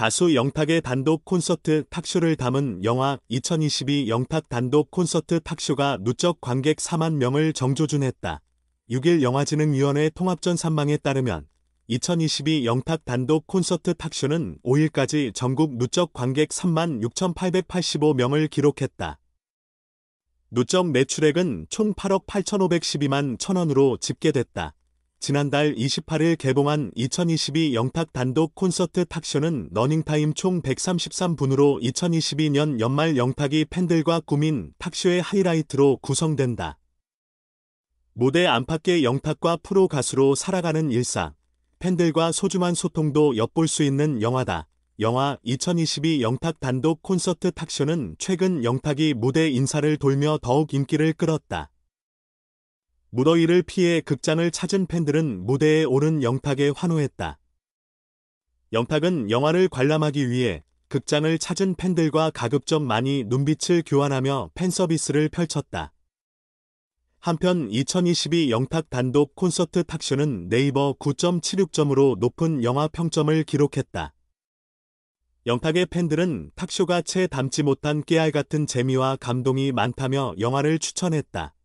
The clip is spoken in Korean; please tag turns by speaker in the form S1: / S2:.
S1: 가수 영탁의 단독 콘서트 탁쇼를 담은 영화 2022 영탁 단독 콘서트 탁쇼가 누적 관객 4만 명을 정조준했다. 6일 영화진흥위원회 통합전 산망에 따르면 2022 영탁 단독 콘서트 탁쇼는 5일까지 전국 누적 관객 3만 6,885명을 기록했다. 누적 매출액은 총 8억 8,512만 천원으로 집계됐다. 지난달 28일 개봉한 2022 영탁 단독 콘서트 탁쇼는 러닝타임 총 133분으로 2022년 연말 영탁이 팬들과 꾸민 탁쇼의 하이라이트로 구성된다. 무대 안팎의 영탁과 프로 가수로 살아가는 일상, 팬들과 소중한 소통도 엿볼 수 있는 영화다. 영화 2022 영탁 단독 콘서트 탁쇼는 최근 영탁이 무대 인사를 돌며 더욱 인기를 끌었다. 무더위를 피해 극장을 찾은 팬들은 무대에 오른 영탁에 환호했다. 영탁은 영화를 관람하기 위해 극장을 찾은 팬들과 가급적 많이 눈빛을 교환하며 팬서비스를 펼쳤다. 한편 2022 영탁 단독 콘서트 탁쇼는 네이버 9.76점으로 높은 영화 평점을 기록했다. 영탁의 팬들은 탁쇼가 채 담지 못한 깨알 같은 재미와 감동이 많다며 영화를 추천했다.